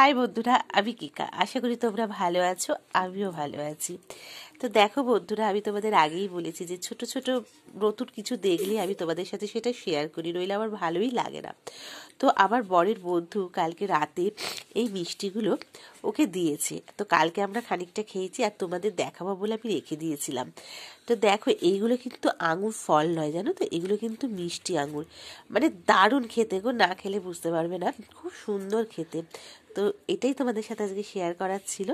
high বন্ধুরা আমি কিকা আশা করি তোমরা ভালো আছো আমিও ভালো আছি তো দেখো বন্ধুরা আমি তোমাদের আগেই বলেছি যে ছোট ছোট নতুন কিছু দেখলে আমি তোমাদের সাথে সেটা শেয়ার করি রইলে আমার ভালোই লাগে না তো আমার বরের বন্ধু কালকে রাতে এই মিষ্টিগুলো ওকে দিয়েছে তো কালকে আমরা খানিকটা খেয়েছি আর তোমাদের দেখাবো বলে আমি রেখে দিয়েছিলাম তো দেখো এইগুলো কিন্তু আঙুর ফল নয় জানো তো এগুলো কিন্তু মিষ্টি আঙুর মানে দারুণ খেতে গো না খেলে বুঝতে পারবে না খুব সুন্দর খেতে তো এটাই তোমাদের সাথে আজকে শেয়ার করার ছিল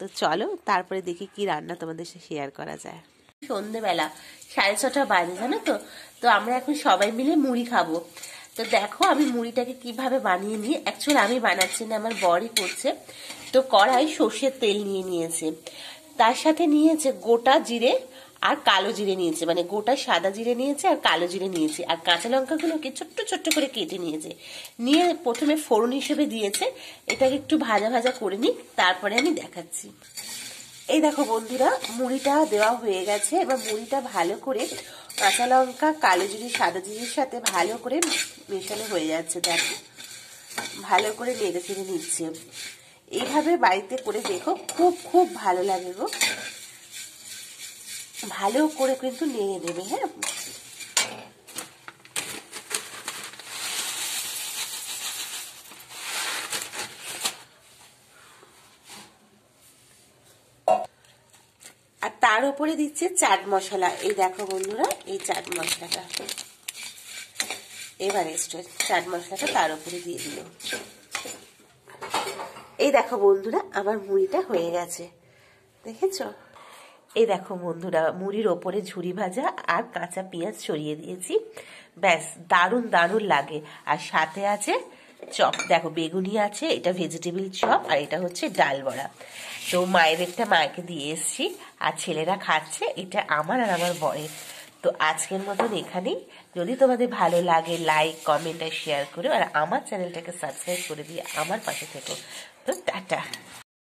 তো চলো তারপরে দেখি কি রান্না তোমাদের সাথে শেয়ার করা যায় সন্ধেবেলা সাড়ে ছটা বাজে জানো তো তো আমরা এখন সবাই মিলে মুড়ি খাবো তো দেখো আমি মুড়িটাকে কিভাবে বানিয়ে নিই অ্যাকচুয়ালি আমি বানাচ্ছি না আমার বড়ি করছে তো কড়াই সর্ষের তেল নিয়ে নিয়েছে তার সাথে নিয়েছে গোটা জিরে আর কালো জিরে নিয়েছে মানে গোটা সাদা জিরে নিয়েছে আর কালো জিরে নিয়েছে আর কাঁচা লঙ্কাগুলোকে ছোট্ট ছোট্ট করে কেটে নিয়েছে নিয়ে প্রথমে ফোড়ন হিসেবে দিয়েছে এটাকে একটু ভাজা ভাজা করে নিই তারপরে আমি দেখাচ্ছি এই দেখো বন্ধুরা মুড়িটা দেওয়া হয়ে গেছে এবার মুড়িটা ভালো করে কাঁচা লঙ্কা কালো জিরি সাদা জিরির সাথে ভালো করে মেশানো হয়ে যাচ্ছে দেখো ভালো করে নেড়ে চেড়ে নিচ্ছে এইভাবে বাড়িতে করে দেখো খুব খুব ভালো লাগে গো ভালো করে কিন্তু নেড়ে দেবে হ্যাঁ আর তার উপরে দিচ্ছে চাট মশলা এই দেখো বন্ধুরা এই চাট মশলাটা এভারেস্টের চাট মশলাটা তার উপরে দিয়ে দিল এই দেখো বন্ধুরা আমার মুড়িটা হয়ে গেছে দেখেছো এই দেখো বন্ধুরা মুড়ির ওপরে ঝুরি ভাজা আর কাঁচা পেঁয়াজ ছড়িয়ে দিয়েছি ব্যাস দারুণ দারুণ লাগে আর সাথে আছে চপ দেখো বেগুনি আছে এটা ভেজিটেবিল চপ আর এটা হচ্ছে ডাল বড়া তো মায়ের একটা মায়কে দিয়ে এসছি আর ছেলেরা খাচ্ছে এটা আমার আর আমার বরের তো আজকের মতন এখানেই যদি তোমাদের ভালো লাগে লাইক কমেন্ট আর শেয়ার করো আর আমার চ্যানেলটাকে সাবস্ক্রাইব করে দিয়ে আমার পাশে থেকো তো টাটা